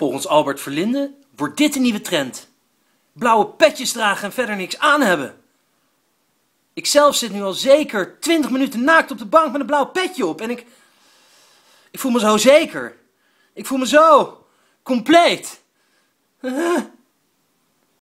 Volgens Albert Verlinde wordt dit een nieuwe trend. Blauwe petjes dragen en verder niks aan hebben. Ikzelf zit nu al zeker 20 minuten naakt op de bank met een blauw petje op. En ik. Ik voel me zo zeker. Ik voel me zo compleet. Eh,